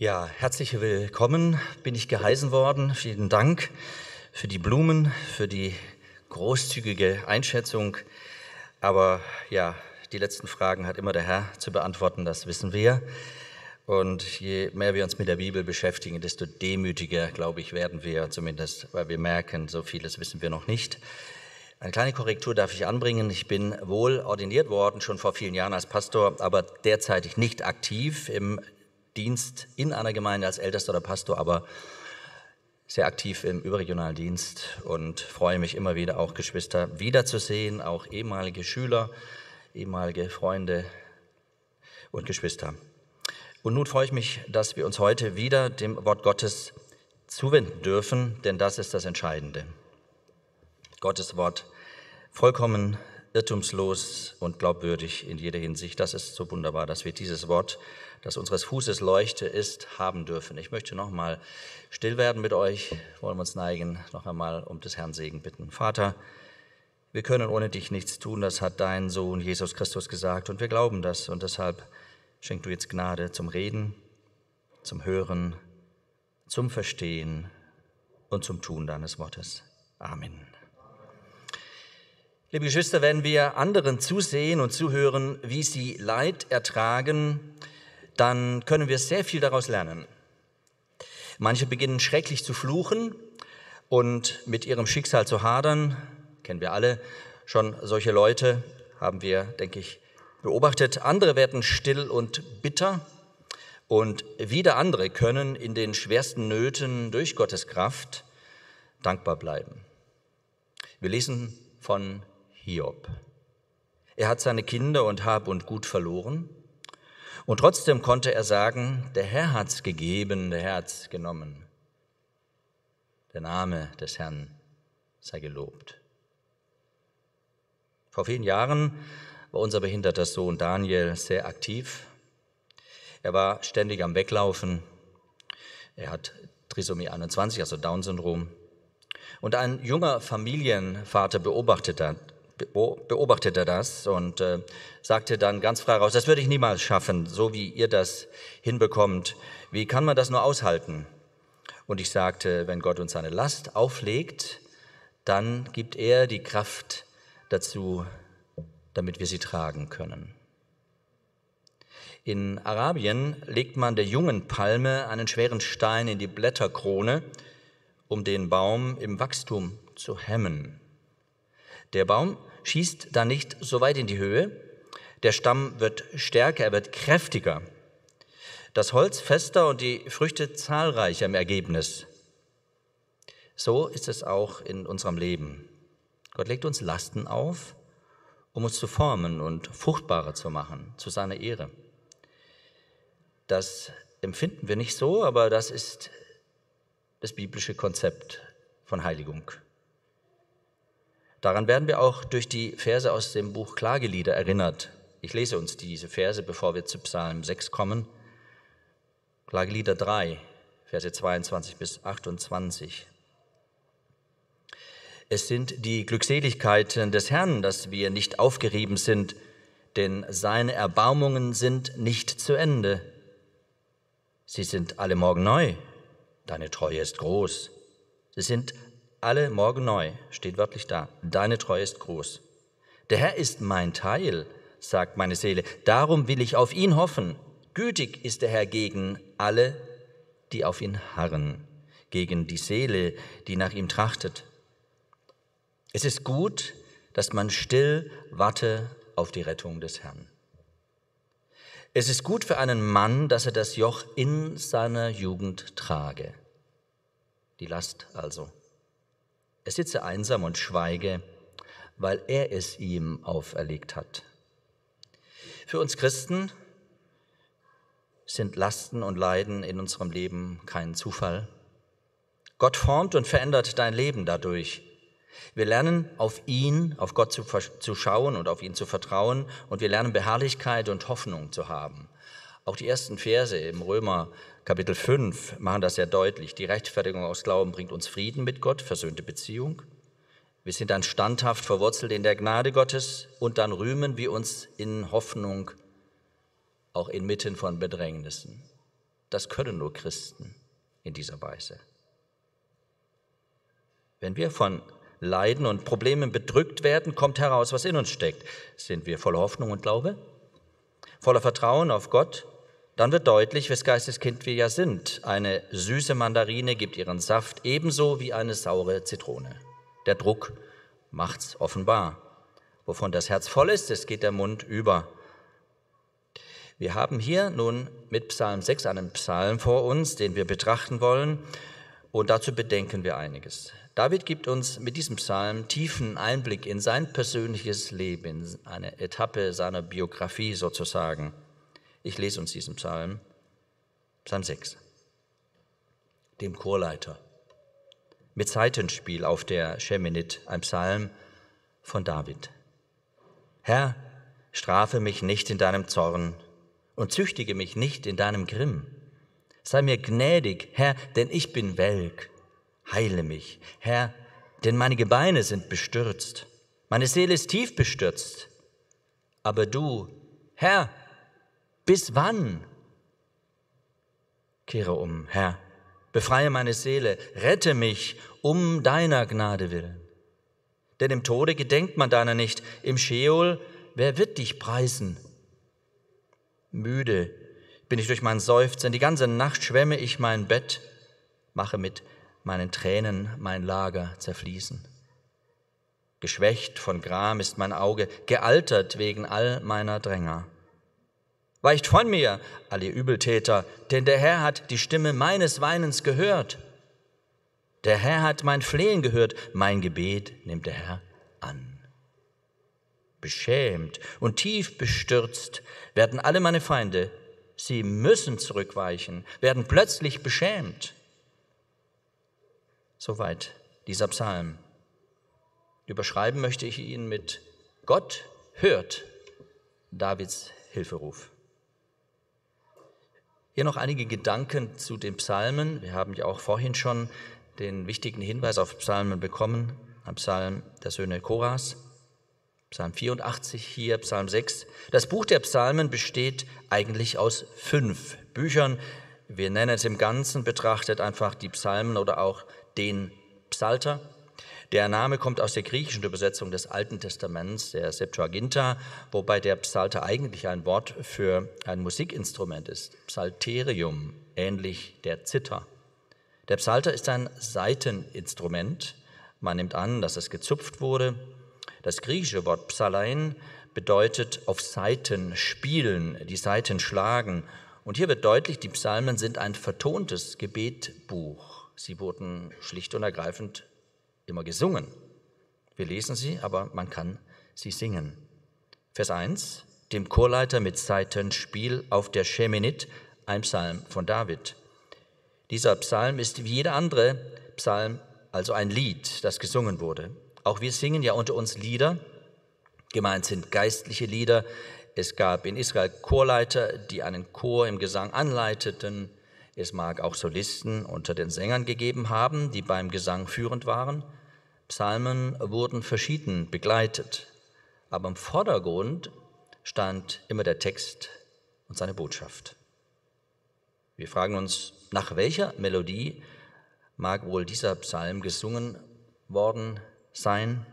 Ja, herzlich willkommen, bin ich geheißen worden. Vielen Dank für die Blumen, für die großzügige Einschätzung. Aber ja, die letzten Fragen hat immer der Herr zu beantworten, das wissen wir. Und je mehr wir uns mit der Bibel beschäftigen, desto demütiger, glaube ich, werden wir zumindest, weil wir merken, so vieles wissen wir noch nicht. Eine kleine Korrektur darf ich anbringen. Ich bin wohl ordiniert worden, schon vor vielen Jahren als Pastor, aber derzeitig nicht aktiv im Dienst in einer Gemeinde als Ältester oder Pastor, aber sehr aktiv im überregionalen Dienst und freue mich immer wieder auch Geschwister wiederzusehen, auch ehemalige Schüler, ehemalige Freunde und Geschwister. Und nun freue ich mich, dass wir uns heute wieder dem Wort Gottes zuwenden dürfen, denn das ist das Entscheidende. Gottes Wort vollkommen irrtumslos und glaubwürdig in jeder Hinsicht. Das ist so wunderbar, dass wir dieses Wort das unseres Fußes Leuchte ist, haben dürfen. Ich möchte nochmal still werden mit euch, wollen wir uns neigen, noch einmal um des Herrn Segen bitten. Vater, wir können ohne dich nichts tun, das hat dein Sohn Jesus Christus gesagt und wir glauben das und deshalb schenk du jetzt Gnade zum Reden, zum Hören, zum Verstehen und zum Tun deines Wortes. Amen. Liebe Geschwister, wenn wir anderen zusehen und zuhören, wie sie Leid ertragen, dann können wir sehr viel daraus lernen. Manche beginnen schrecklich zu fluchen und mit ihrem Schicksal zu hadern. Kennen wir alle schon solche Leute, haben wir, denke ich, beobachtet. Andere werden still und bitter und wieder andere können in den schwersten Nöten durch Gottes Kraft dankbar bleiben. Wir lesen von Hiob. Er hat seine Kinder und Hab und Gut verloren und trotzdem konnte er sagen, der Herr hat's gegeben, der Herr hat's genommen. Der Name des Herrn sei gelobt. Vor vielen Jahren war unser behinderter Sohn Daniel sehr aktiv. Er war ständig am Weglaufen. Er hat Trisomie 21, also Down-Syndrom. Und ein junger Familienvater beobachtete, beobachtete das und äh, sagte dann ganz frei raus, das würde ich niemals schaffen, so wie ihr das hinbekommt. Wie kann man das nur aushalten? Und ich sagte, wenn Gott uns seine Last auflegt, dann gibt er die Kraft dazu, damit wir sie tragen können. In Arabien legt man der jungen Palme einen schweren Stein in die Blätterkrone, um den Baum im Wachstum zu hemmen. Der Baum schießt dann nicht so weit in die Höhe. Der Stamm wird stärker, er wird kräftiger. Das Holz fester und die Früchte zahlreicher im Ergebnis. So ist es auch in unserem Leben. Gott legt uns Lasten auf, um uns zu formen und fruchtbarer zu machen, zu seiner Ehre. Das empfinden wir nicht so, aber das ist das biblische Konzept von Heiligung. Daran werden wir auch durch die Verse aus dem Buch Klagelieder erinnert. Ich lese uns diese Verse, bevor wir zu Psalm 6 kommen. Klagelieder 3, Verse 22 bis 28. Es sind die Glückseligkeiten des Herrn, dass wir nicht aufgerieben sind, denn seine Erbarmungen sind nicht zu Ende. Sie sind alle Morgen neu. Deine Treue ist groß. Sie sind alle morgen neu, steht wörtlich da. Deine Treue ist groß. Der Herr ist mein Teil, sagt meine Seele. Darum will ich auf ihn hoffen. Gütig ist der Herr gegen alle, die auf ihn harren, gegen die Seele, die nach ihm trachtet. Es ist gut, dass man still warte auf die Rettung des Herrn. Es ist gut für einen Mann, dass er das Joch in seiner Jugend trage. Die Last also. Er sitze einsam und schweige, weil er es ihm auferlegt hat. Für uns Christen sind Lasten und Leiden in unserem Leben kein Zufall. Gott formt und verändert dein Leben dadurch. Wir lernen auf ihn, auf Gott zu, zu schauen und auf ihn zu vertrauen und wir lernen Beharrlichkeit und Hoffnung zu haben. Auch die ersten Verse im Römer Kapitel 5 machen das sehr deutlich. Die Rechtfertigung aus Glauben bringt uns Frieden mit Gott, versöhnte Beziehung. Wir sind dann standhaft verwurzelt in der Gnade Gottes und dann rühmen wir uns in Hoffnung, auch inmitten von Bedrängnissen. Das können nur Christen in dieser Weise. Wenn wir von Leiden und Problemen bedrückt werden, kommt heraus, was in uns steckt. Sind wir voll Hoffnung und Glaube? voller Vertrauen auf Gott, dann wird deutlich, wes Geistes Kind wir ja sind. Eine süße Mandarine gibt ihren Saft ebenso wie eine saure Zitrone. Der Druck macht's offenbar. Wovon das Herz voll ist, es geht der Mund über. Wir haben hier nun mit Psalm 6 einen Psalm vor uns, den wir betrachten wollen, und dazu bedenken wir einiges. David gibt uns mit diesem Psalm tiefen Einblick in sein persönliches Leben, eine Etappe seiner Biografie sozusagen. Ich lese uns diesen Psalm, Psalm 6, dem Chorleiter, mit Seitenspiel auf der Scheminit, ein Psalm von David. Herr, strafe mich nicht in deinem Zorn und züchtige mich nicht in deinem Grimm. Sei mir gnädig, Herr, denn ich bin welk heile mich. Herr, denn meine Gebeine sind bestürzt, meine Seele ist tief bestürzt. Aber du, Herr, bis wann? Kehre um, Herr, befreie meine Seele, rette mich um deiner Gnade willen. Denn im Tode gedenkt man deiner nicht, im Scheol, wer wird dich preisen? Müde bin ich durch mein Seufzen, die ganze Nacht schwemme ich mein Bett, mache mit meinen Tränen mein Lager zerfließen. Geschwächt von Gram ist mein Auge, gealtert wegen all meiner Dränger. Weicht von mir, alle Übeltäter, denn der Herr hat die Stimme meines Weinens gehört. Der Herr hat mein Flehen gehört, mein Gebet nimmt der Herr an. Beschämt und tief bestürzt werden alle meine Feinde, sie müssen zurückweichen, werden plötzlich beschämt. Soweit dieser Psalm. Überschreiben möchte ich ihn mit Gott hört Davids Hilferuf. Hier noch einige Gedanken zu den Psalmen. Wir haben ja auch vorhin schon den wichtigen Hinweis auf Psalmen bekommen, am Psalm der Söhne Koras, Psalm 84 hier, Psalm 6. Das Buch der Psalmen besteht eigentlich aus fünf Büchern. Wir nennen es im Ganzen betrachtet einfach die Psalmen oder auch die den Psalter. Der Name kommt aus der griechischen Übersetzung des Alten Testaments, der Septuaginta, wobei der Psalter eigentlich ein Wort für ein Musikinstrument ist, Psalterium, ähnlich der Zither. Der Psalter ist ein Saiteninstrument. Man nimmt an, dass es gezupft wurde. Das griechische Wort Psalein bedeutet auf Saiten spielen, die Saiten schlagen. Und hier wird deutlich, die Psalmen sind ein vertontes Gebetbuch. Sie wurden schlicht und ergreifend immer gesungen. Wir lesen sie, aber man kann sie singen. Vers 1, dem Chorleiter mit Seitenspiel auf der Scheminit, ein Psalm von David. Dieser Psalm ist wie jeder andere Psalm, also ein Lied, das gesungen wurde. Auch wir singen ja unter uns Lieder. Gemeint sind geistliche Lieder. Es gab in Israel Chorleiter, die einen Chor im Gesang anleiteten. Es mag auch Solisten unter den Sängern gegeben haben, die beim Gesang führend waren. Psalmen wurden verschieden begleitet, aber im Vordergrund stand immer der Text und seine Botschaft. Wir fragen uns, nach welcher Melodie mag wohl dieser Psalm gesungen worden sein?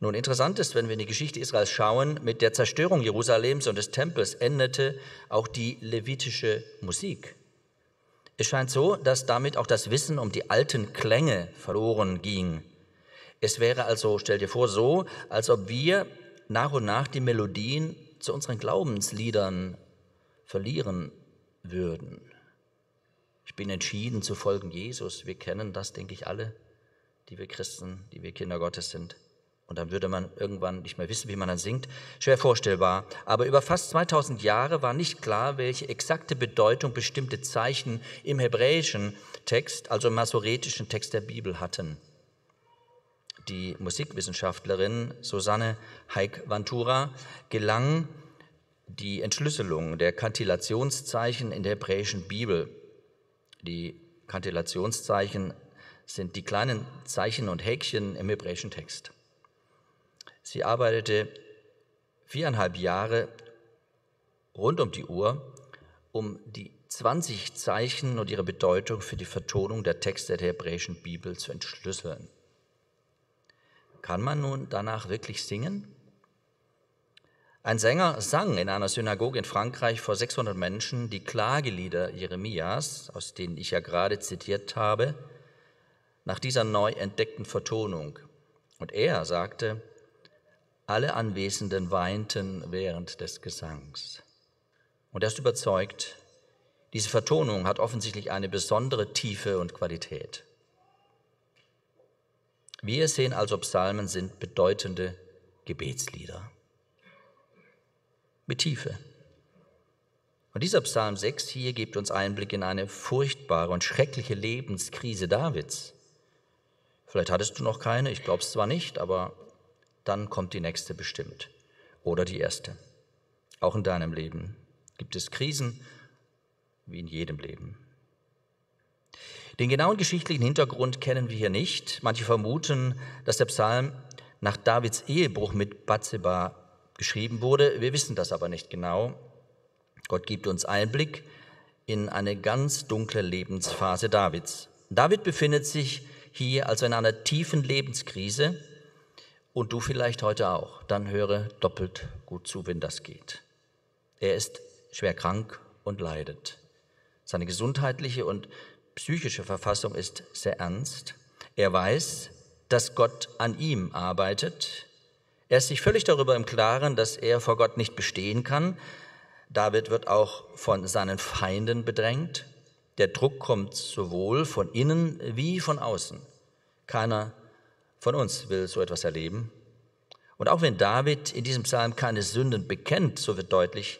Nun interessant ist, wenn wir in die Geschichte Israels schauen, mit der Zerstörung Jerusalems und des Tempels endete auch die levitische Musik. Es scheint so, dass damit auch das Wissen um die alten Klänge verloren ging. Es wäre also, stell dir vor, so, als ob wir nach und nach die Melodien zu unseren Glaubensliedern verlieren würden. Ich bin entschieden zu folgen Jesus. Wir kennen das, denke ich, alle, die wir Christen, die wir Kinder Gottes sind. Und dann würde man irgendwann nicht mehr wissen, wie man dann singt. Schwer vorstellbar. Aber über fast 2000 Jahre war nicht klar, welche exakte Bedeutung bestimmte Zeichen im hebräischen Text, also im masoretischen Text der Bibel hatten. Die Musikwissenschaftlerin Susanne Heik-Vantura gelang die Entschlüsselung der Kantillationszeichen in der hebräischen Bibel. Die Kantillationszeichen sind die kleinen Zeichen und Häkchen im hebräischen Text. Sie arbeitete viereinhalb Jahre rund um die Uhr, um die 20 Zeichen und ihre Bedeutung für die Vertonung der Texte der hebräischen Bibel zu entschlüsseln. Kann man nun danach wirklich singen? Ein Sänger sang in einer Synagoge in Frankreich vor 600 Menschen die Klagelieder Jeremias, aus denen ich ja gerade zitiert habe, nach dieser neu entdeckten Vertonung. Und er sagte, alle Anwesenden weinten während des Gesangs. Und er ist überzeugt, diese Vertonung hat offensichtlich eine besondere Tiefe und Qualität. Wir sehen also, Psalmen sind bedeutende Gebetslieder mit Tiefe. Und dieser Psalm 6 hier gibt uns Einblick in eine furchtbare und schreckliche Lebenskrise Davids. Vielleicht hattest du noch keine, ich glaube es zwar nicht, aber dann kommt die nächste bestimmt oder die erste. Auch in deinem Leben gibt es Krisen, wie in jedem Leben. Den genauen geschichtlichen Hintergrund kennen wir hier nicht. Manche vermuten, dass der Psalm nach Davids Ehebruch mit Bathseba geschrieben wurde. Wir wissen das aber nicht genau. Gott gibt uns Einblick in eine ganz dunkle Lebensphase Davids. David befindet sich hier also in einer tiefen Lebenskrise und du vielleicht heute auch, dann höre doppelt gut zu, wenn das geht. Er ist schwer krank und leidet. Seine gesundheitliche und psychische Verfassung ist sehr ernst. Er weiß, dass Gott an ihm arbeitet. Er ist sich völlig darüber im Klaren, dass er vor Gott nicht bestehen kann. David wird auch von seinen Feinden bedrängt. Der Druck kommt sowohl von innen wie von außen. Keiner von uns will so etwas erleben. Und auch wenn David in diesem Psalm keine Sünden bekennt, so wird deutlich,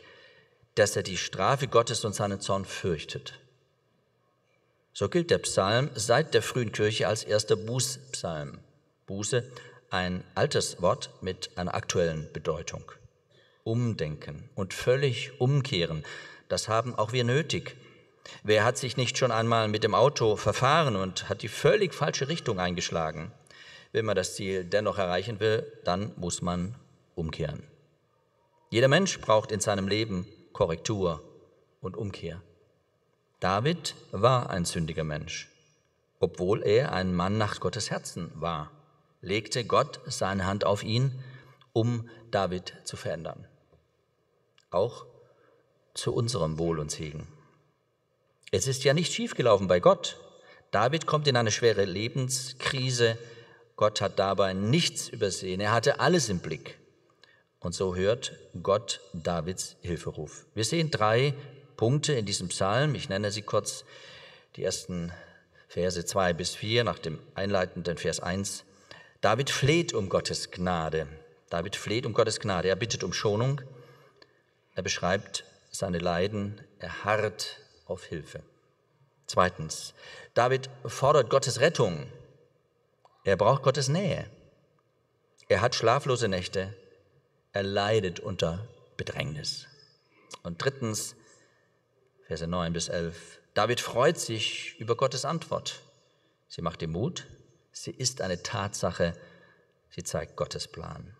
dass er die Strafe Gottes und seinen Zorn fürchtet. So gilt der Psalm seit der frühen Kirche als erster Bußpsalm. Buße, ein altes Wort mit einer aktuellen Bedeutung. Umdenken und völlig umkehren, das haben auch wir nötig. Wer hat sich nicht schon einmal mit dem Auto verfahren und hat die völlig falsche Richtung eingeschlagen? Wenn man das Ziel dennoch erreichen will, dann muss man umkehren. Jeder Mensch braucht in seinem Leben Korrektur und Umkehr. David war ein sündiger Mensch. Obwohl er ein Mann nach Gottes Herzen war, legte Gott seine Hand auf ihn, um David zu verändern. Auch zu unserem Wohl und Segen. Es ist ja nicht schiefgelaufen bei Gott. David kommt in eine schwere Lebenskrise, Gott hat dabei nichts übersehen. Er hatte alles im Blick. Und so hört Gott Davids Hilferuf. Wir sehen drei Punkte in diesem Psalm. Ich nenne sie kurz. Die ersten Verse 2 bis 4 nach dem einleitenden Vers 1. David fleht um Gottes Gnade. David fleht um Gottes Gnade. Er bittet um Schonung. Er beschreibt seine Leiden. Er harrt auf Hilfe. Zweitens, David fordert Gottes Rettung. Er braucht Gottes Nähe. Er hat schlaflose Nächte. Er leidet unter Bedrängnis. Und drittens, Verse 9 bis 11. David freut sich über Gottes Antwort. Sie macht ihm Mut. Sie ist eine Tatsache. Sie zeigt Gottes Plan.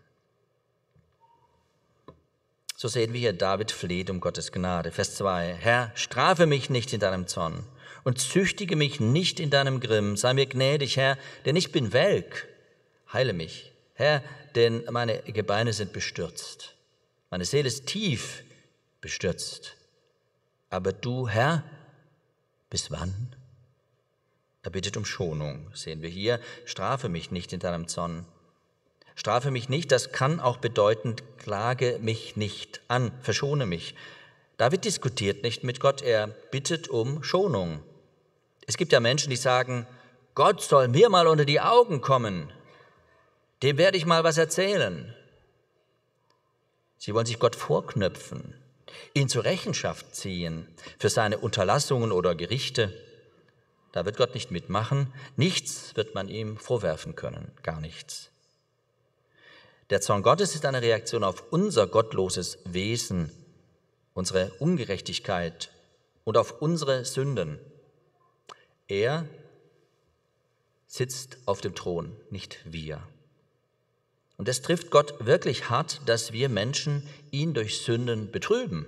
So sehen wir hier, David fleht um Gottes Gnade. Vers 2. Herr, strafe mich nicht in deinem Zorn und züchtige mich nicht in deinem Grimm. Sei mir gnädig, Herr, denn ich bin welk. Heile mich, Herr, denn meine Gebeine sind bestürzt. Meine Seele ist tief bestürzt. Aber du, Herr, bis wann? Er bittet um Schonung, sehen wir hier. Strafe mich nicht in deinem Zorn. Strafe mich nicht, das kann auch bedeuten, klage mich nicht an, verschone mich. David diskutiert nicht mit Gott, er bittet um Schonung. Es gibt ja Menschen, die sagen, Gott soll mir mal unter die Augen kommen, dem werde ich mal was erzählen. Sie wollen sich Gott vorknöpfen, ihn zur Rechenschaft ziehen für seine Unterlassungen oder Gerichte. Da wird Gott nicht mitmachen, nichts wird man ihm vorwerfen können, gar nichts. Der Zorn Gottes ist eine Reaktion auf unser gottloses Wesen, unsere Ungerechtigkeit und auf unsere Sünden. Er sitzt auf dem Thron, nicht wir. Und es trifft Gott wirklich hart, dass wir Menschen ihn durch Sünden betrüben.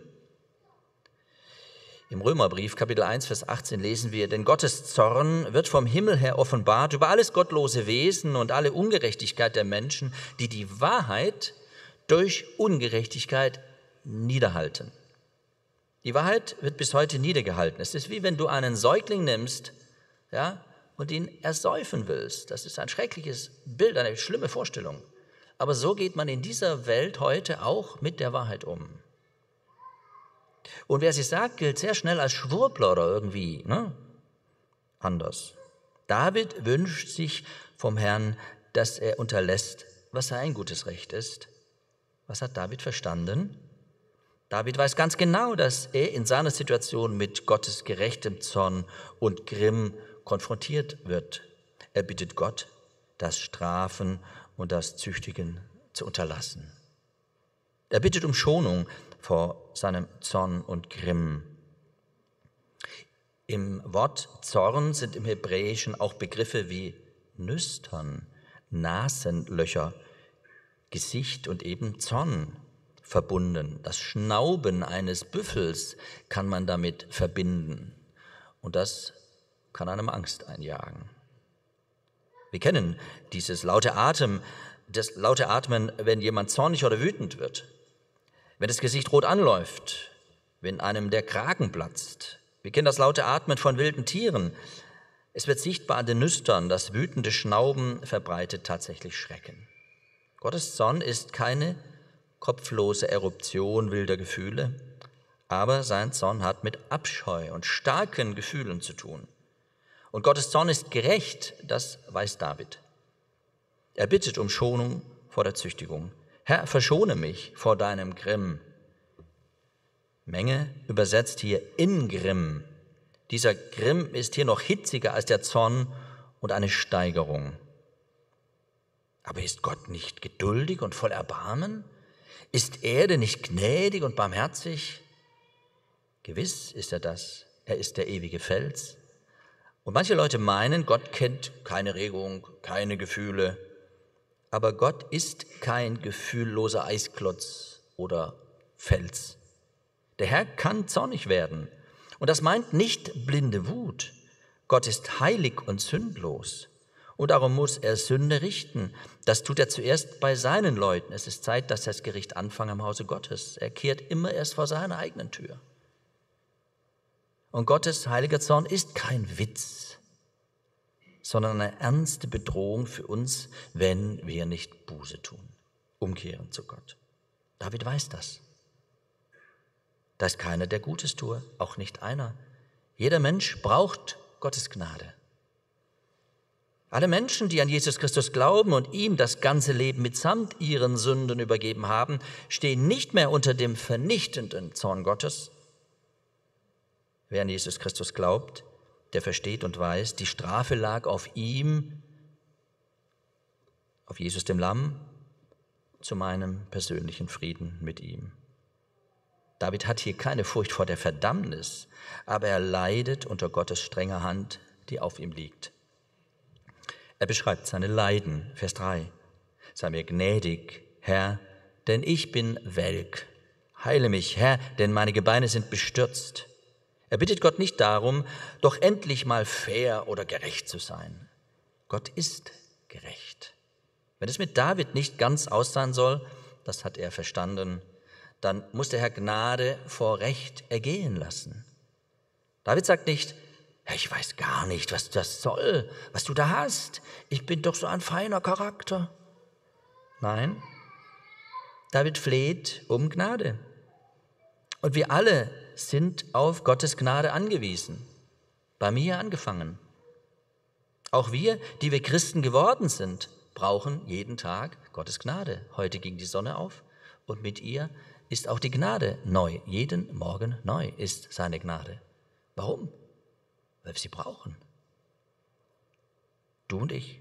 Im Römerbrief Kapitel 1, Vers 18 lesen wir, denn Gottes Zorn wird vom Himmel her offenbart über alles gottlose Wesen und alle Ungerechtigkeit der Menschen, die die Wahrheit durch Ungerechtigkeit niederhalten. Die Wahrheit wird bis heute niedergehalten. Es ist wie wenn du einen Säugling nimmst ja, und ihn ersäufen willst. Das ist ein schreckliches Bild, eine schlimme Vorstellung. Aber so geht man in dieser Welt heute auch mit der Wahrheit um. Und wer sie sagt, gilt sehr schnell als Schwurbler oder irgendwie ne? anders. David wünscht sich vom Herrn, dass er unterlässt, was sein gutes Recht ist. Was hat David verstanden? David weiß ganz genau, dass er in seiner Situation mit Gottes gerechtem Zorn und Grimm konfrontiert wird. Er bittet Gott, das Strafen und das Züchtigen zu unterlassen. Er bittet um Schonung vor seinem Zorn und Grimm. Im Wort Zorn sind im Hebräischen auch Begriffe wie Nüstern, Nasenlöcher, Gesicht und eben Zorn verbunden. Das Schnauben eines Büffels kann man damit verbinden. Und das kann einem Angst einjagen. Wir kennen dieses laute Atem, das laute Atmen, wenn jemand zornig oder wütend wird, wenn das Gesicht rot anläuft, wenn einem der Kragen platzt. Wir kennen das laute Atmen von wilden Tieren. Es wird sichtbar an den Nüstern, das wütende Schnauben verbreitet tatsächlich Schrecken. Gottes Zorn ist keine kopflose Eruption wilder Gefühle, aber sein Zorn hat mit Abscheu und starken Gefühlen zu tun. Und Gottes Zorn ist gerecht, das weiß David. Er bittet um Schonung vor der Züchtigung. Herr, verschone mich vor deinem Grimm. Menge übersetzt hier Grimm. Dieser Grimm ist hier noch hitziger als der Zorn und eine Steigerung. Aber ist Gott nicht geduldig und voll Erbarmen? Ist Erde nicht gnädig und barmherzig? Gewiss ist er das. Er ist der ewige Fels, und manche Leute meinen, Gott kennt keine Regung, keine Gefühle. Aber Gott ist kein gefühlloser Eisklotz oder Fels. Der Herr kann zornig werden. Und das meint nicht blinde Wut. Gott ist heilig und sündlos. Und darum muss er Sünde richten. Das tut er zuerst bei seinen Leuten. Es ist Zeit, dass das Gericht anfängt im Hause Gottes. Er kehrt immer erst vor seiner eigenen Tür. Und Gottes heiliger Zorn ist kein Witz, sondern eine ernste Bedrohung für uns, wenn wir nicht Buße tun, umkehren zu Gott. David weiß das. Da ist keiner, der Gutes tue, auch nicht einer. Jeder Mensch braucht Gottes Gnade. Alle Menschen, die an Jesus Christus glauben und ihm das ganze Leben mitsamt ihren Sünden übergeben haben, stehen nicht mehr unter dem vernichtenden Zorn Gottes, Wer an Jesus Christus glaubt, der versteht und weiß, die Strafe lag auf ihm, auf Jesus dem Lamm, zu meinem persönlichen Frieden mit ihm. David hat hier keine Furcht vor der Verdammnis, aber er leidet unter Gottes strenger Hand, die auf ihm liegt. Er beschreibt seine Leiden, Vers 3. Sei mir gnädig, Herr, denn ich bin welk. Heile mich, Herr, denn meine Gebeine sind bestürzt. Er bittet Gott nicht darum, doch endlich mal fair oder gerecht zu sein. Gott ist gerecht. Wenn es mit David nicht ganz aussehen soll, das hat er verstanden, dann muss der Herr Gnade vor Recht ergehen lassen. David sagt nicht, ich weiß gar nicht, was das soll, was du da hast. Ich bin doch so ein feiner Charakter. Nein, David fleht um Gnade. Und wir alle sind auf Gottes Gnade angewiesen. Bei mir angefangen. Auch wir, die wir Christen geworden sind, brauchen jeden Tag Gottes Gnade. Heute ging die Sonne auf und mit ihr ist auch die Gnade neu. Jeden Morgen neu ist seine Gnade. Warum? Weil wir sie brauchen. Du und ich.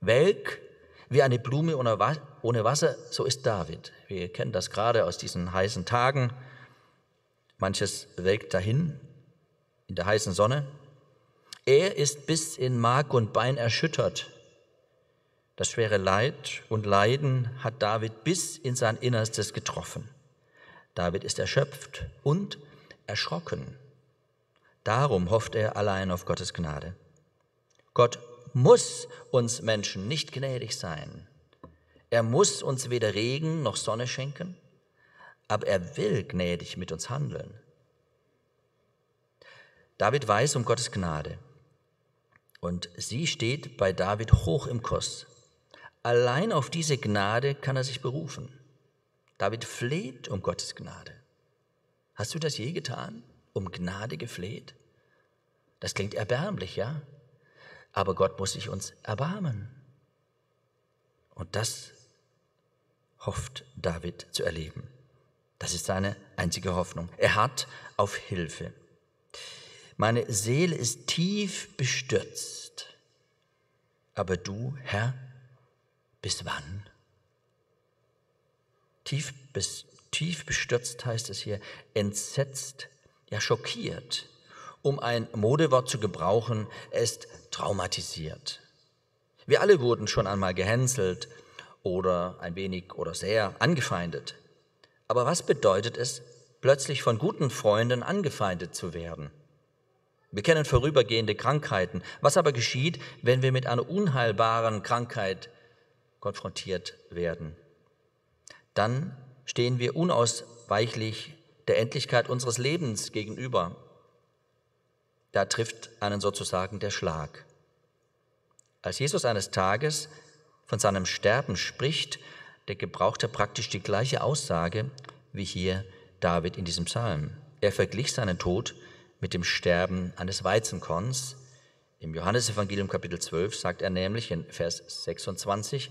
Welk wie eine Blume ohne Wasser, so ist David. Wir kennen das gerade aus diesen heißen Tagen. Manches welkt dahin in der heißen Sonne. Er ist bis in Mark und Bein erschüttert. Das schwere Leid und Leiden hat David bis in sein Innerstes getroffen. David ist erschöpft und erschrocken. Darum hofft er allein auf Gottes Gnade. Gott muss uns Menschen nicht gnädig sein. Er muss uns weder Regen noch Sonne schenken aber er will gnädig mit uns handeln. David weiß um Gottes Gnade und sie steht bei David hoch im Kurs. Allein auf diese Gnade kann er sich berufen. David fleht um Gottes Gnade. Hast du das je getan? Um Gnade gefleht? Das klingt erbärmlich, ja? Aber Gott muss sich uns erbarmen. Und das hofft David zu erleben. Das ist seine einzige Hoffnung. Er hat auf Hilfe. Meine Seele ist tief bestürzt. Aber du, Herr, bis wann? Tief, bis, tief bestürzt heißt es hier, entsetzt, ja schockiert. Um ein Modewort zu gebrauchen, er ist traumatisiert. Wir alle wurden schon einmal gehänselt oder ein wenig oder sehr angefeindet. Aber was bedeutet es, plötzlich von guten Freunden angefeindet zu werden? Wir kennen vorübergehende Krankheiten. Was aber geschieht, wenn wir mit einer unheilbaren Krankheit konfrontiert werden? Dann stehen wir unausweichlich der Endlichkeit unseres Lebens gegenüber. Da trifft einen sozusagen der Schlag. Als Jesus eines Tages von seinem Sterben spricht, der gebrauchte praktisch die gleiche Aussage wie hier David in diesem Psalm. Er verglich seinen Tod mit dem Sterben eines Weizenkorns. Im Johannesevangelium Kapitel 12 sagt er nämlich in Vers 26,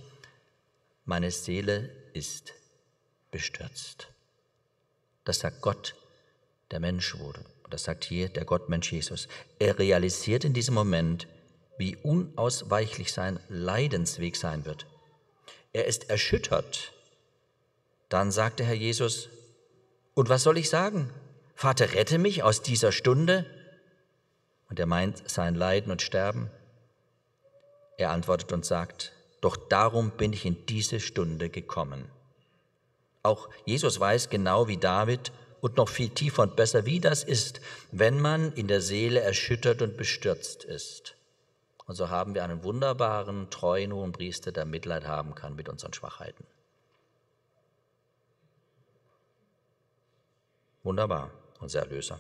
meine Seele ist bestürzt. Das sagt Gott, der Mensch wurde. Das sagt hier der Gottmensch Jesus. Er realisiert in diesem Moment, wie unausweichlich sein Leidensweg sein wird er ist erschüttert. Dann sagte Herr Jesus, und was soll ich sagen? Vater, rette mich aus dieser Stunde? Und er meint sein Leiden und Sterben. Er antwortet und sagt, doch darum bin ich in diese Stunde gekommen. Auch Jesus weiß genau wie David und noch viel tiefer und besser, wie das ist, wenn man in der Seele erschüttert und bestürzt ist. Und so also haben wir einen wunderbaren, treuen hohen Priester, der Mitleid haben kann mit unseren Schwachheiten. Wunderbar, unser Erlöser.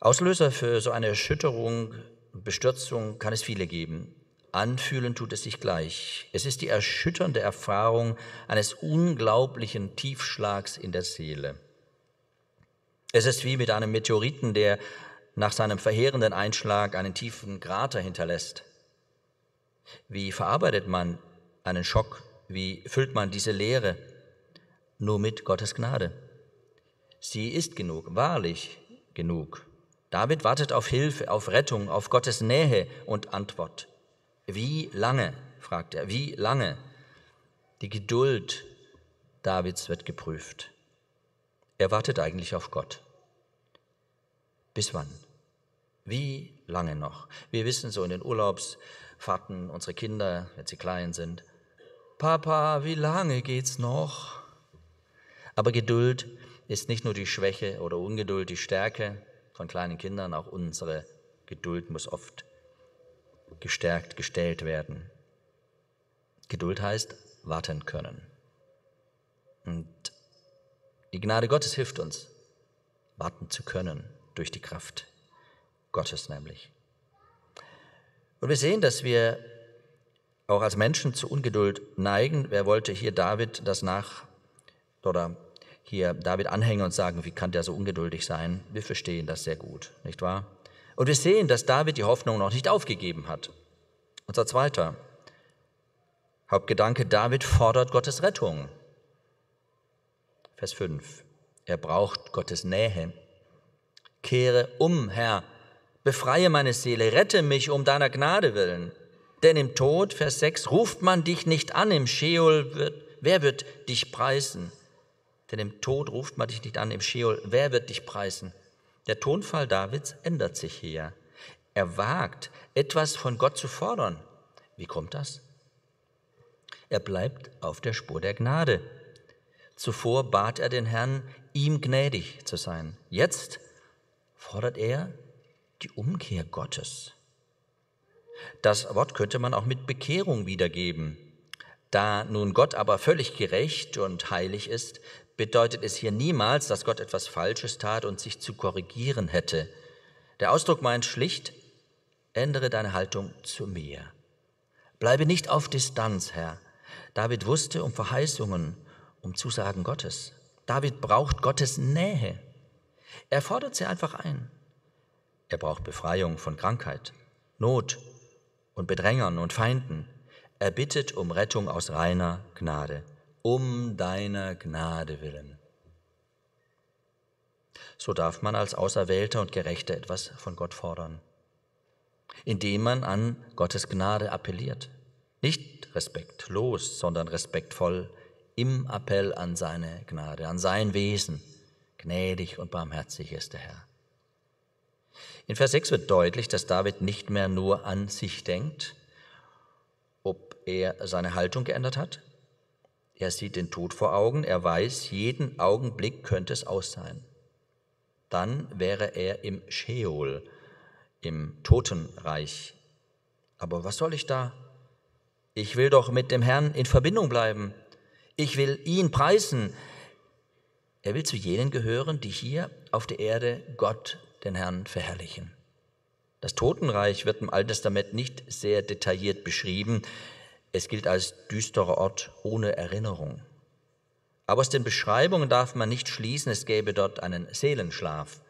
Auslöser für so eine Erschütterung und Bestürzung kann es viele geben. Anfühlen tut es sich gleich. Es ist die erschütternde Erfahrung eines unglaublichen Tiefschlags in der Seele. Es ist wie mit einem Meteoriten, der nach seinem verheerenden Einschlag einen tiefen Krater hinterlässt. Wie verarbeitet man einen Schock? Wie füllt man diese Leere? Nur mit Gottes Gnade. Sie ist genug, wahrlich genug. David wartet auf Hilfe, auf Rettung, auf Gottes Nähe und Antwort. Wie lange, fragt er, wie lange? Die Geduld Davids wird geprüft. Er wartet eigentlich auf Gott. Bis wann? Wie lange noch? Wir wissen so in den Urlaubsfahrten, unsere Kinder, wenn sie klein sind, Papa, wie lange geht's noch? Aber Geduld ist nicht nur die Schwäche oder Ungeduld, die Stärke von kleinen Kindern, auch unsere Geduld muss oft gestärkt gestellt werden. Geduld heißt warten können. Und die Gnade Gottes hilft uns, warten zu können durch die Kraft Gottes nämlich. Und wir sehen, dass wir auch als Menschen zu Ungeduld neigen. Wer wollte hier David das nach oder hier David anhängen und sagen, wie kann der so ungeduldig sein? Wir verstehen das sehr gut, nicht wahr? Und wir sehen, dass David die Hoffnung noch nicht aufgegeben hat. Unser zweiter Hauptgedanke, David fordert Gottes Rettung. Vers 5. Er braucht Gottes Nähe. Kehre um, Herr, Befreie meine Seele, rette mich um deiner Gnade willen. Denn im Tod, Vers 6, ruft man dich nicht an, im Scheol wird, wer wird dich preisen? Denn im Tod ruft man dich nicht an, im Scheol, wer wird dich preisen? Der Tonfall Davids ändert sich hier. Er wagt, etwas von Gott zu fordern. Wie kommt das? Er bleibt auf der Spur der Gnade. Zuvor bat er den Herrn, ihm gnädig zu sein. Jetzt fordert er die Umkehr Gottes. Das Wort könnte man auch mit Bekehrung wiedergeben. Da nun Gott aber völlig gerecht und heilig ist, bedeutet es hier niemals, dass Gott etwas Falsches tat und sich zu korrigieren hätte. Der Ausdruck meint schlicht, ändere deine Haltung zu mir. Bleibe nicht auf Distanz, Herr. David wusste um Verheißungen, um Zusagen Gottes. David braucht Gottes Nähe. Er fordert sie einfach ein. Er braucht Befreiung von Krankheit, Not und Bedrängern und Feinden. Er bittet um Rettung aus reiner Gnade, um deiner Gnade willen. So darf man als Auserwählter und Gerechter etwas von Gott fordern, indem man an Gottes Gnade appelliert. Nicht respektlos, sondern respektvoll im Appell an seine Gnade, an sein Wesen. Gnädig und barmherzig ist der Herr. In Vers 6 wird deutlich, dass David nicht mehr nur an sich denkt, ob er seine Haltung geändert hat. Er sieht den Tod vor Augen, er weiß, jeden Augenblick könnte es aus sein. Dann wäre er im Scheol, im Totenreich. Aber was soll ich da? Ich will doch mit dem Herrn in Verbindung bleiben. Ich will ihn preisen. Er will zu jenen gehören, die hier auf der Erde Gott den Herrn verherrlichen. Das Totenreich wird im Alten Testament nicht sehr detailliert beschrieben. Es gilt als düsterer Ort ohne Erinnerung. Aber aus den Beschreibungen darf man nicht schließen, es gäbe dort einen Seelenschlaf.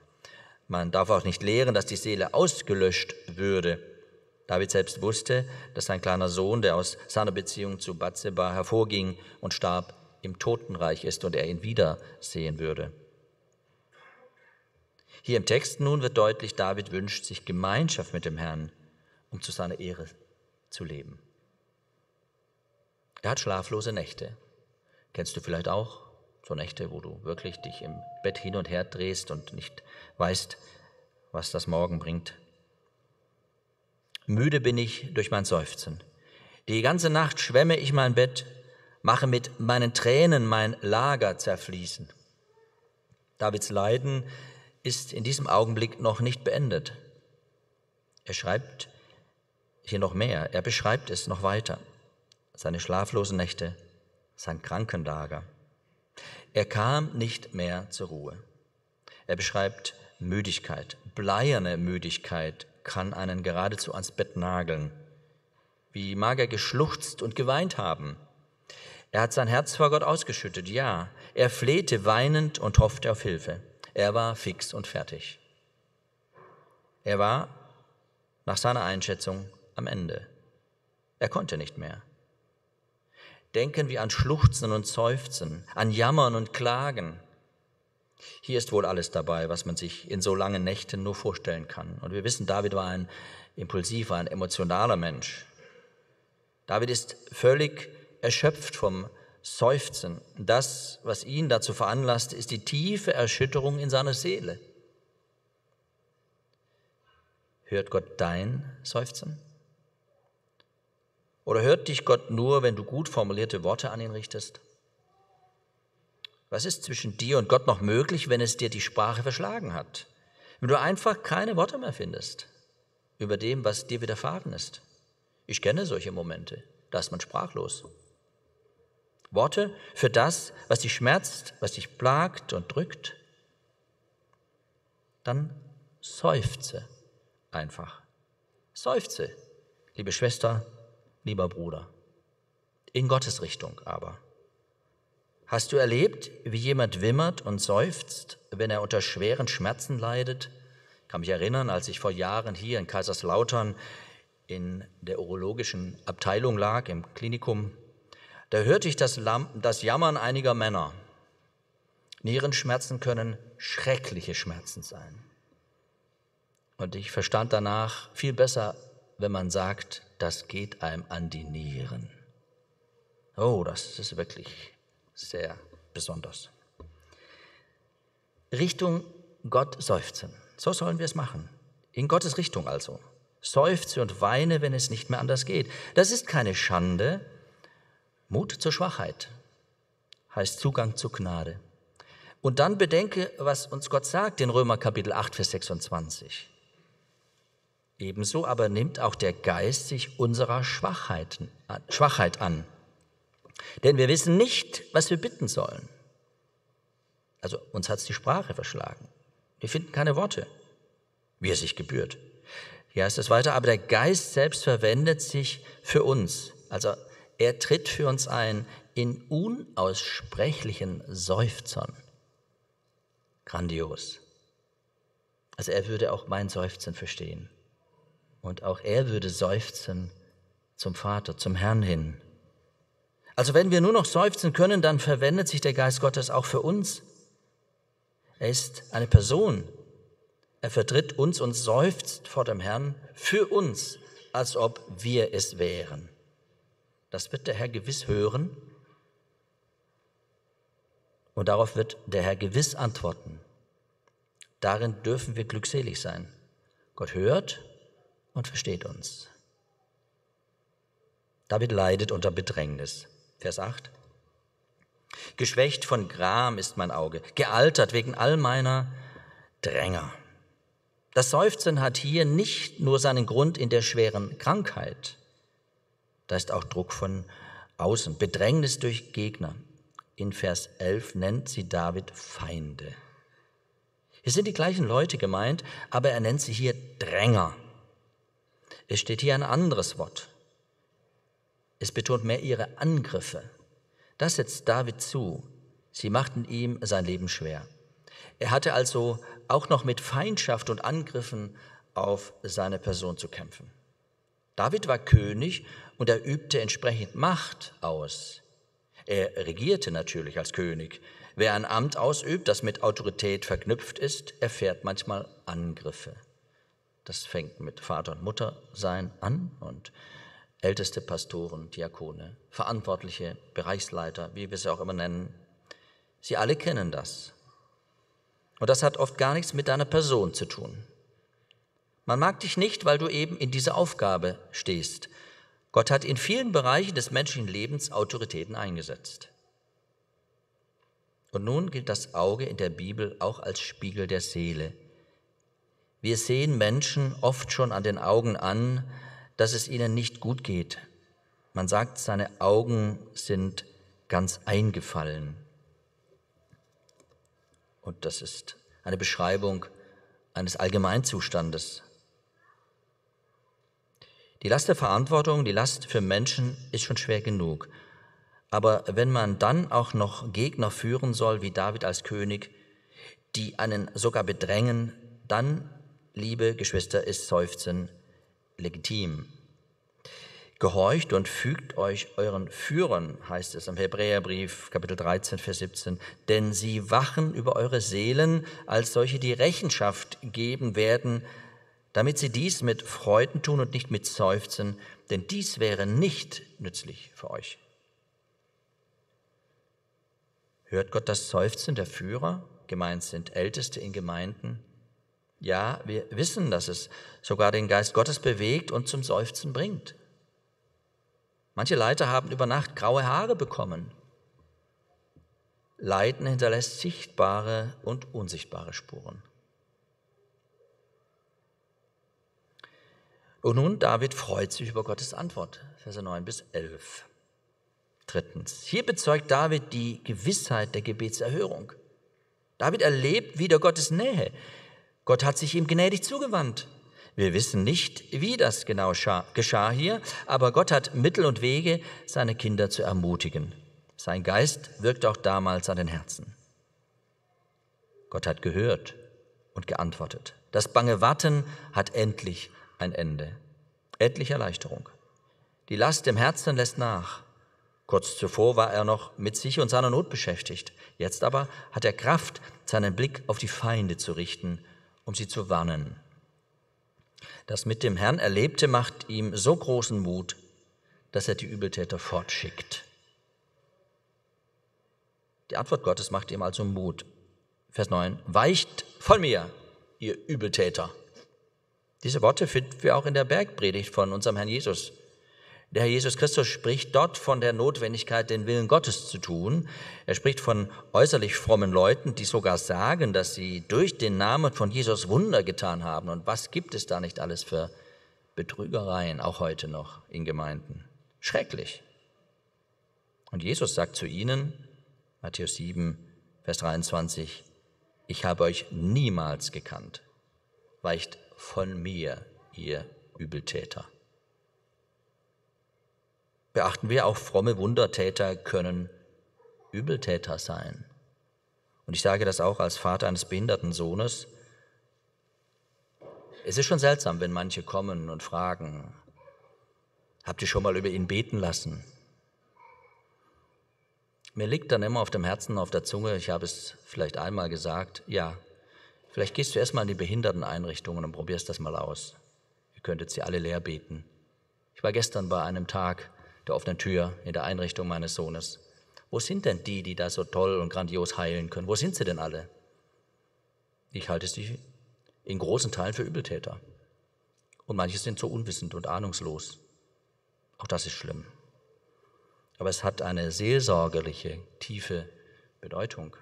Man darf auch nicht lehren, dass die Seele ausgelöscht würde. David selbst wusste, dass sein kleiner Sohn, der aus seiner Beziehung zu Bathseba hervorging und starb, im Totenreich ist und er ihn wiedersehen würde. Hier im Text nun wird deutlich, David wünscht sich Gemeinschaft mit dem Herrn, um zu seiner Ehre zu leben. Er hat schlaflose Nächte. Kennst du vielleicht auch so Nächte, wo du wirklich dich im Bett hin und her drehst und nicht weißt, was das Morgen bringt? Müde bin ich durch mein Seufzen. Die ganze Nacht schwemme ich mein Bett, mache mit meinen Tränen mein Lager zerfließen. Davids Leiden ist in diesem Augenblick noch nicht beendet. Er schreibt hier noch mehr, er beschreibt es noch weiter. Seine schlaflosen Nächte, sein Krankenlager. Er kam nicht mehr zur Ruhe. Er beschreibt Müdigkeit, bleierne Müdigkeit kann einen geradezu ans Bett nageln. Wie mag er geschluchzt und geweint haben. Er hat sein Herz vor Gott ausgeschüttet, ja. Er flehte weinend und hoffte auf Hilfe. Er war fix und fertig. Er war, nach seiner Einschätzung, am Ende. Er konnte nicht mehr. Denken wir an Schluchzen und Seufzen, an Jammern und Klagen. Hier ist wohl alles dabei, was man sich in so langen Nächten nur vorstellen kann. Und wir wissen, David war ein impulsiver, ein emotionaler Mensch. David ist völlig erschöpft vom Seufzen. Das, was ihn dazu veranlasst, ist die tiefe Erschütterung in seiner Seele. Hört Gott dein Seufzen? Oder hört dich Gott nur, wenn du gut formulierte Worte an ihn richtest? Was ist zwischen dir und Gott noch möglich, wenn es dir die Sprache verschlagen hat? Wenn du einfach keine Worte mehr findest über dem, was dir widerfahren ist? Ich kenne solche Momente, da ist man sprachlos. Worte für das, was dich schmerzt, was dich plagt und drückt. Dann seufze einfach. Seufze, liebe Schwester, lieber Bruder. In Gottes Richtung aber. Hast du erlebt, wie jemand wimmert und seufzt, wenn er unter schweren Schmerzen leidet? Ich kann mich erinnern, als ich vor Jahren hier in Kaiserslautern in der urologischen Abteilung lag, im Klinikum, da hörte ich das, das Jammern einiger Männer. Nierenschmerzen können schreckliche Schmerzen sein. Und ich verstand danach viel besser, wenn man sagt, das geht einem an die Nieren. Oh, das ist wirklich sehr besonders. Richtung Gott seufzen. So sollen wir es machen. In Gottes Richtung also. Seufze und weine, wenn es nicht mehr anders geht. Das ist keine Schande, Mut zur Schwachheit heißt Zugang zur Gnade. Und dann bedenke, was uns Gott sagt in Römer Kapitel 8, Vers 26. Ebenso aber nimmt auch der Geist sich unserer Schwachheiten, äh, Schwachheit an. Denn wir wissen nicht, was wir bitten sollen. Also uns hat es die Sprache verschlagen. Wir finden keine Worte, wie es sich gebührt. Hier heißt es weiter, aber der Geist selbst verwendet sich für uns. Also er tritt für uns ein in unaussprechlichen Seufzern. Grandios. Also er würde auch mein Seufzen verstehen. Und auch er würde seufzen zum Vater, zum Herrn hin. Also wenn wir nur noch seufzen können, dann verwendet sich der Geist Gottes auch für uns. Er ist eine Person. Er vertritt uns und seufzt vor dem Herrn für uns, als ob wir es wären. Das wird der Herr gewiss hören und darauf wird der Herr gewiss antworten. Darin dürfen wir glückselig sein. Gott hört und versteht uns. David leidet unter Bedrängnis. Vers 8. Geschwächt von Gram ist mein Auge, gealtert wegen all meiner Dränger. Das Seufzen hat hier nicht nur seinen Grund in der schweren Krankheit, da ist auch Druck von außen. Bedrängnis durch Gegner. In Vers 11 nennt sie David Feinde. Es sind die gleichen Leute gemeint, aber er nennt sie hier Dränger. Es steht hier ein anderes Wort. Es betont mehr ihre Angriffe. Das setzt David zu. Sie machten ihm sein Leben schwer. Er hatte also auch noch mit Feindschaft und Angriffen auf seine Person zu kämpfen. David war König und er übte entsprechend Macht aus. Er regierte natürlich als König. Wer ein Amt ausübt, das mit Autorität verknüpft ist, erfährt manchmal Angriffe. Das fängt mit Vater und Mutter sein an und älteste Pastoren, Diakone, Verantwortliche, Bereichsleiter, wie wir sie auch immer nennen. Sie alle kennen das. Und das hat oft gar nichts mit einer Person zu tun. Man mag dich nicht, weil du eben in dieser Aufgabe stehst. Gott hat in vielen Bereichen des menschlichen Lebens Autoritäten eingesetzt. Und nun gilt das Auge in der Bibel auch als Spiegel der Seele. Wir sehen Menschen oft schon an den Augen an, dass es ihnen nicht gut geht. Man sagt, seine Augen sind ganz eingefallen. Und das ist eine Beschreibung eines Allgemeinzustandes. Die Last der Verantwortung, die Last für Menschen ist schon schwer genug. Aber wenn man dann auch noch Gegner führen soll, wie David als König, die einen sogar bedrängen, dann, liebe Geschwister, ist Seufzen legitim. Gehorcht und fügt euch euren Führern, heißt es im Hebräerbrief Kapitel 13, Vers 17, denn sie wachen über eure Seelen als solche, die Rechenschaft geben werden damit sie dies mit Freuden tun und nicht mit Seufzen, denn dies wäre nicht nützlich für euch. Hört Gott das Seufzen der Führer? Gemeint sind Älteste in Gemeinden. Ja, wir wissen, dass es sogar den Geist Gottes bewegt und zum Seufzen bringt. Manche Leiter haben über Nacht graue Haare bekommen. Leiden hinterlässt sichtbare und unsichtbare Spuren. Und nun, David freut sich über Gottes Antwort, Verse 9 bis 11. Drittens, hier bezeugt David die Gewissheit der Gebetserhörung. David erlebt wieder Gottes Nähe. Gott hat sich ihm gnädig zugewandt. Wir wissen nicht, wie das genau geschah hier, aber Gott hat Mittel und Wege, seine Kinder zu ermutigen. Sein Geist wirkt auch damals an den Herzen. Gott hat gehört und geantwortet. Das bange Warten hat endlich ein Ende. Etliche Erleichterung. Die Last im Herzen lässt nach. Kurz zuvor war er noch mit sich und seiner Not beschäftigt. Jetzt aber hat er Kraft, seinen Blick auf die Feinde zu richten, um sie zu warnen. Das mit dem Herrn Erlebte macht ihm so großen Mut, dass er die Übeltäter fortschickt. Die Antwort Gottes macht ihm also Mut. Vers 9, weicht von mir, ihr Übeltäter. Diese Worte finden wir auch in der Bergpredigt von unserem Herrn Jesus. Der Herr Jesus Christus spricht dort von der Notwendigkeit, den Willen Gottes zu tun. Er spricht von äußerlich frommen Leuten, die sogar sagen, dass sie durch den Namen von Jesus Wunder getan haben. Und was gibt es da nicht alles für Betrügereien, auch heute noch in Gemeinden? Schrecklich. Und Jesus sagt zu ihnen, Matthäus 7, Vers 23, ich habe euch niemals gekannt. Weicht von mir, ihr Übeltäter. Beachten wir, auch fromme Wundertäter können Übeltäter sein. Und ich sage das auch als Vater eines behinderten Sohnes. Es ist schon seltsam, wenn manche kommen und fragen, habt ihr schon mal über ihn beten lassen? Mir liegt dann immer auf dem Herzen, auf der Zunge, ich habe es vielleicht einmal gesagt, ja, Vielleicht gehst du erstmal in die Behinderteneinrichtungen und probierst das mal aus. Ihr könntet sie alle leer beten. Ich war gestern bei einem Tag der offenen Tür in der Einrichtung meines Sohnes. Wo sind denn die, die da so toll und grandios heilen können? Wo sind sie denn alle? Ich halte sie in großen Teilen für Übeltäter. Und manche sind so unwissend und ahnungslos. Auch das ist schlimm. Aber es hat eine seelsorgerliche, tiefe Bedeutung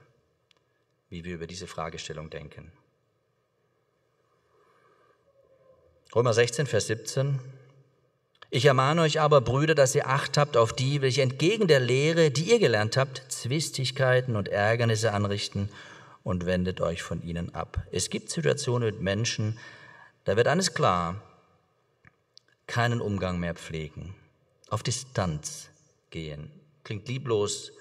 wie wir über diese Fragestellung denken. Römer 16, Vers 17. Ich ermahne euch aber, Brüder, dass ihr Acht habt auf die, welche entgegen der Lehre, die ihr gelernt habt, Zwistigkeiten und Ärgernisse anrichten und wendet euch von ihnen ab. Es gibt Situationen mit Menschen, da wird eines klar, keinen Umgang mehr pflegen, auf Distanz gehen. Klingt lieblos,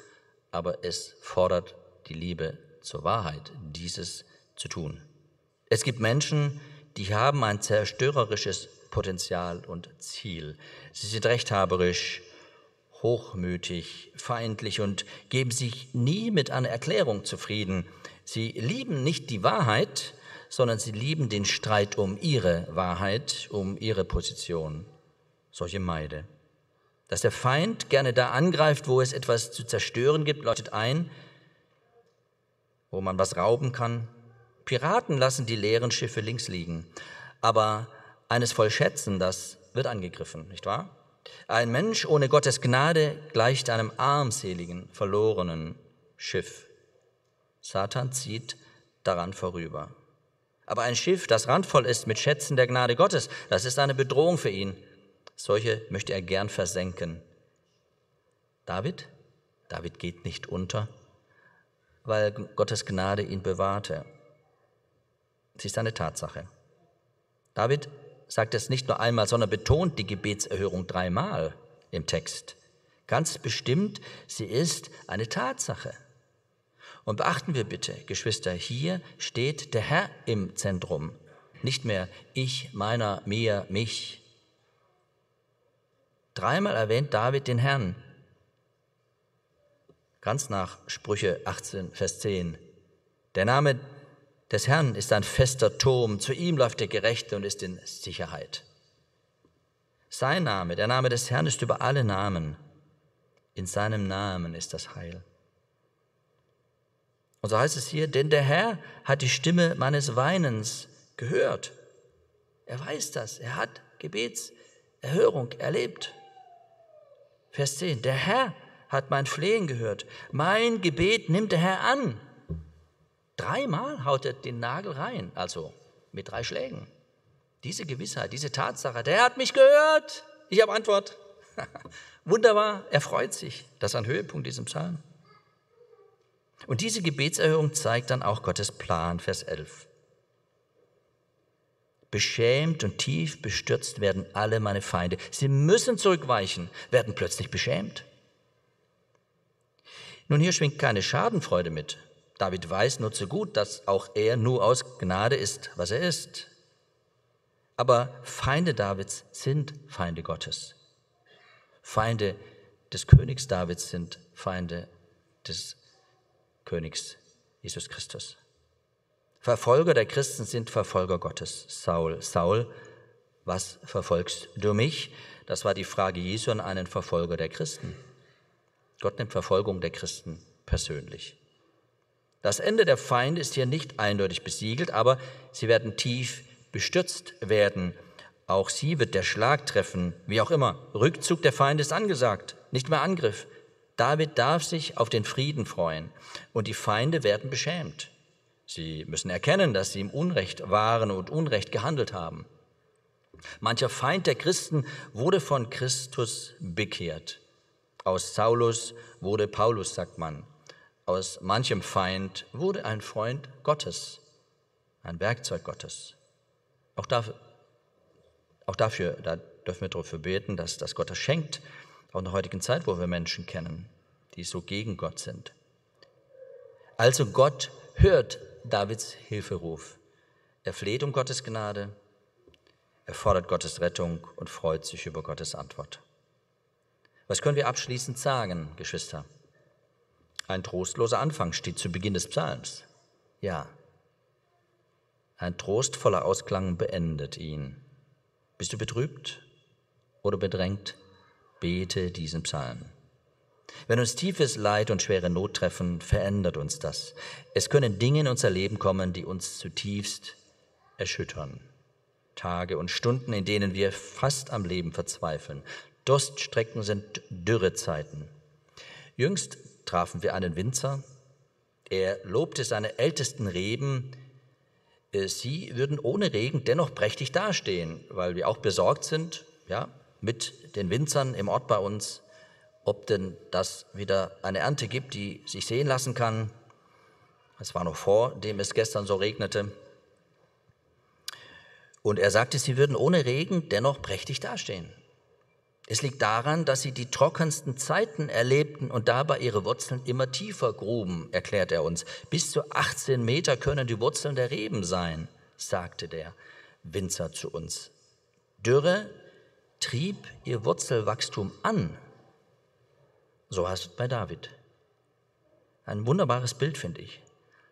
aber es fordert die Liebe zur Wahrheit, dieses zu tun. Es gibt Menschen, die haben ein zerstörerisches Potenzial und Ziel. Sie sind rechthaberisch, hochmütig, feindlich und geben sich nie mit einer Erklärung zufrieden. Sie lieben nicht die Wahrheit, sondern sie lieben den Streit um ihre Wahrheit, um ihre Position. Solche meide. Dass der Feind gerne da angreift, wo es etwas zu zerstören gibt, läutet ein, wo man was rauben kann. Piraten lassen die leeren Schiffe links liegen, aber eines voll schätzen, das wird angegriffen, nicht wahr? Ein Mensch ohne Gottes Gnade gleicht einem armseligen, verlorenen Schiff. Satan zieht daran vorüber. Aber ein Schiff, das randvoll ist mit Schätzen der Gnade Gottes, das ist eine Bedrohung für ihn. Solche möchte er gern versenken. David? David geht nicht unter, weil Gottes Gnade ihn bewahrte. Es ist eine Tatsache. David sagt es nicht nur einmal, sondern betont die Gebetserhörung dreimal im Text. Ganz bestimmt, sie ist eine Tatsache. Und beachten wir bitte, Geschwister, hier steht der Herr im Zentrum, nicht mehr ich, meiner, mir, mich. Dreimal erwähnt David den Herrn ganz nach Sprüche 18, Vers 10. Der Name des Herrn ist ein fester Turm, zu ihm läuft der Gerechte und ist in Sicherheit. Sein Name, der Name des Herrn ist über alle Namen. In seinem Namen ist das Heil. Und so heißt es hier, denn der Herr hat die Stimme meines Weinens gehört. Er weiß das, er hat Gebetserhörung erlebt. Vers 10, der Herr hat mein Flehen gehört. Mein Gebet nimmt der Herr an. Dreimal haut er den Nagel rein, also mit drei Schlägen. Diese Gewissheit, diese Tatsache, der hat mich gehört. Ich habe Antwort. Wunderbar, er freut sich. Das ist ein Höhepunkt diesem Psalm. Und diese Gebetserhörung zeigt dann auch Gottes Plan, Vers 11. Beschämt und tief bestürzt werden alle meine Feinde. Sie müssen zurückweichen, werden plötzlich beschämt. Nun, hier schwingt keine Schadenfreude mit. David weiß nur zu gut, dass auch er nur aus Gnade ist, was er ist. Aber Feinde Davids sind Feinde Gottes. Feinde des Königs Davids sind Feinde des Königs Jesus Christus. Verfolger der Christen sind Verfolger Gottes. Saul, Saul, was verfolgst du mich? Das war die Frage Jesu an einen Verfolger der Christen. Gott nimmt Verfolgung der Christen persönlich. Das Ende der Feinde ist hier nicht eindeutig besiegelt, aber sie werden tief bestürzt werden. Auch sie wird der Schlag treffen, wie auch immer. Rückzug der Feinde ist angesagt, nicht mehr Angriff. David darf sich auf den Frieden freuen und die Feinde werden beschämt. Sie müssen erkennen, dass sie im Unrecht waren und Unrecht gehandelt haben. Mancher Feind der Christen wurde von Christus bekehrt. Aus Saulus wurde Paulus, sagt man. Aus manchem Feind wurde ein Freund Gottes, ein Werkzeug Gottes. Auch dafür, auch dafür da dürfen wir dafür beten, dass, dass Gott das schenkt, auch in der heutigen Zeit, wo wir Menschen kennen, die so gegen Gott sind. Also Gott hört Davids Hilferuf. Er fleht um Gottes Gnade, er fordert Gottes Rettung und freut sich über Gottes Antwort. Was können wir abschließend sagen, Geschwister? Ein trostloser Anfang steht zu Beginn des Psalms. Ja. Ein trostvoller Ausklang beendet ihn. Bist du betrübt oder bedrängt? Bete diesen Psalm. Wenn uns tiefes Leid und schwere Not treffen, verändert uns das. Es können Dinge in unser Leben kommen, die uns zutiefst erschüttern. Tage und Stunden, in denen wir fast am Leben verzweifeln. Durststrecken sind Dürrezeiten. Jüngst trafen wir einen Winzer. Er lobte seine ältesten Reben. Äh, sie würden ohne Regen dennoch prächtig dastehen, weil wir auch besorgt sind, ja, mit den Winzern im Ort bei uns, ob denn das wieder eine Ernte gibt, die sich sehen lassen kann. Es war noch vor, dem es gestern so regnete. Und er sagte, sie würden ohne Regen dennoch prächtig dastehen. Es liegt daran, dass sie die trockensten Zeiten erlebten und dabei ihre Wurzeln immer tiefer gruben, erklärt er uns. Bis zu 18 Meter können die Wurzeln der Reben sein, sagte der Winzer zu uns. Dürre trieb ihr Wurzelwachstum an. So heißt es bei David. Ein wunderbares Bild, finde ich.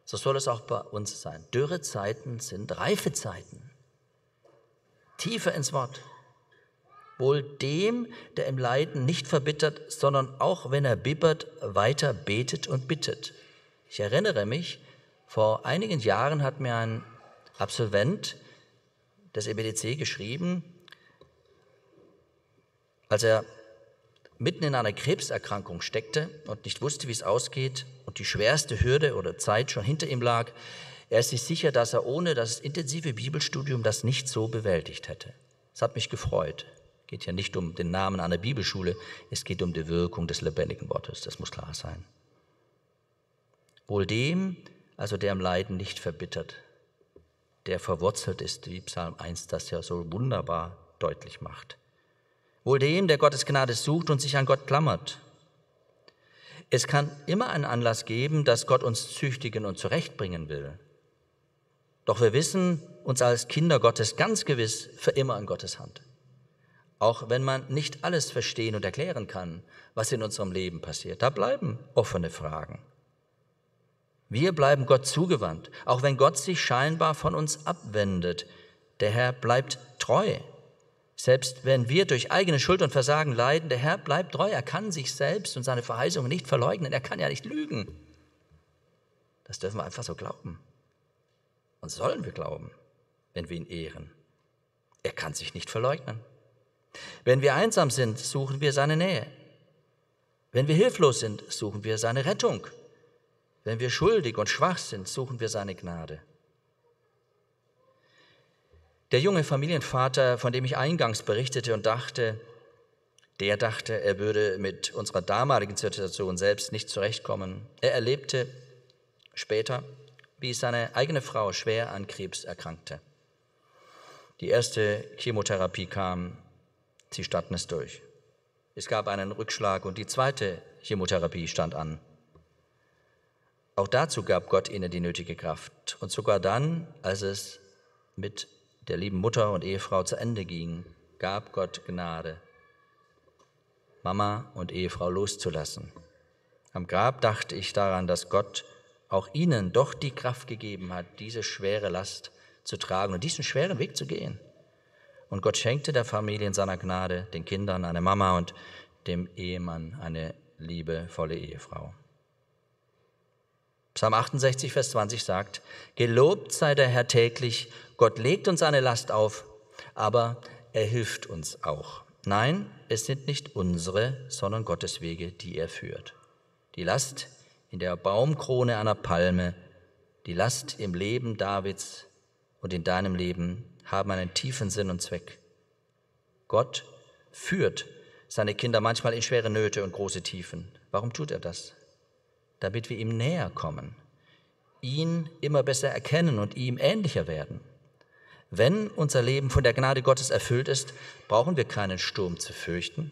So soll es auch bei uns sein. Dürre Zeiten sind reife Zeiten. Tiefer ins Wort wohl dem, der im Leiden nicht verbittert, sondern auch wenn er bibbert, weiter betet und bittet. Ich erinnere mich, vor einigen Jahren hat mir ein Absolvent des EBDC geschrieben, als er mitten in einer Krebserkrankung steckte und nicht wusste, wie es ausgeht und die schwerste Hürde oder Zeit schon hinter ihm lag, er ist sich sicher, dass er ohne das intensive Bibelstudium das nicht so bewältigt hätte. Es hat mich gefreut geht hier nicht um den Namen einer Bibelschule, es geht um die Wirkung des lebendigen Wortes, das muss klar sein. Wohl dem, also der im Leiden nicht verbittert, der verwurzelt ist, wie Psalm 1 das ja so wunderbar deutlich macht. Wohl dem, der Gottes Gnade sucht und sich an Gott klammert. Es kann immer einen Anlass geben, dass Gott uns züchtigen und zurechtbringen will. Doch wir wissen uns als Kinder Gottes ganz gewiss für immer in Gottes Hand auch wenn man nicht alles verstehen und erklären kann, was in unserem Leben passiert. Da bleiben offene Fragen. Wir bleiben Gott zugewandt, auch wenn Gott sich scheinbar von uns abwendet. Der Herr bleibt treu. Selbst wenn wir durch eigene Schuld und Versagen leiden, der Herr bleibt treu. Er kann sich selbst und seine Verheißungen nicht verleugnen. Er kann ja nicht lügen. Das dürfen wir einfach so glauben. Und sollen wir glauben, wenn wir ihn ehren. Er kann sich nicht verleugnen. Wenn wir einsam sind, suchen wir seine Nähe. Wenn wir hilflos sind, suchen wir seine Rettung. Wenn wir schuldig und schwach sind, suchen wir seine Gnade. Der junge Familienvater, von dem ich eingangs berichtete und dachte, der dachte, er würde mit unserer damaligen Situation selbst nicht zurechtkommen. Er erlebte später, wie seine eigene Frau schwer an Krebs erkrankte. Die erste Chemotherapie kam, Sie standen es durch. Es gab einen Rückschlag und die zweite Chemotherapie stand an. Auch dazu gab Gott ihnen die nötige Kraft. Und sogar dann, als es mit der lieben Mutter und Ehefrau zu Ende ging, gab Gott Gnade, Mama und Ehefrau loszulassen. Am Grab dachte ich daran, dass Gott auch ihnen doch die Kraft gegeben hat, diese schwere Last zu tragen und diesen schweren Weg zu gehen. Und Gott schenkte der Familie in seiner Gnade, den Kindern eine Mama und dem Ehemann eine liebevolle Ehefrau. Psalm 68, Vers 20 sagt, Gelobt sei der Herr täglich, Gott legt uns eine Last auf, aber er hilft uns auch. Nein, es sind nicht unsere, sondern Gottes Wege, die er führt. Die Last in der Baumkrone einer Palme, die Last im Leben Davids und in deinem Leben haben einen tiefen Sinn und Zweck. Gott führt seine Kinder manchmal in schwere Nöte und große Tiefen. Warum tut er das? Damit wir ihm näher kommen, ihn immer besser erkennen und ihm ähnlicher werden. Wenn unser Leben von der Gnade Gottes erfüllt ist, brauchen wir keinen Sturm zu fürchten.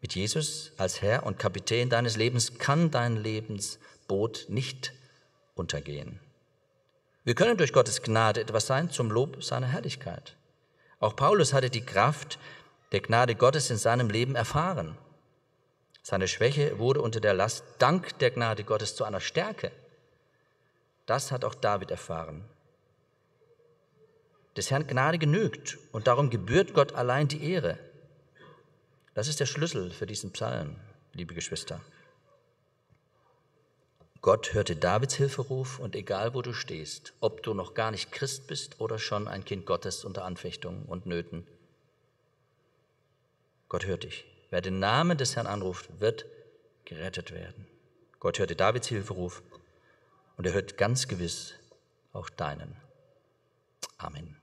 Mit Jesus als Herr und Kapitän deines Lebens kann dein Lebensboot nicht untergehen. Wir können durch Gottes Gnade etwas sein zum Lob seiner Herrlichkeit. Auch Paulus hatte die Kraft der Gnade Gottes in seinem Leben erfahren. Seine Schwäche wurde unter der Last dank der Gnade Gottes zu einer Stärke. Das hat auch David erfahren. Des Herrn Gnade genügt und darum gebührt Gott allein die Ehre. Das ist der Schlüssel für diesen Psalm, liebe Geschwister. Gott hörte Davids Hilferuf und egal wo du stehst, ob du noch gar nicht Christ bist oder schon ein Kind Gottes unter Anfechtungen und Nöten, Gott hört dich. Wer den Namen des Herrn anruft, wird gerettet werden. Gott hörte Davids Hilferuf und er hört ganz gewiss auch deinen. Amen.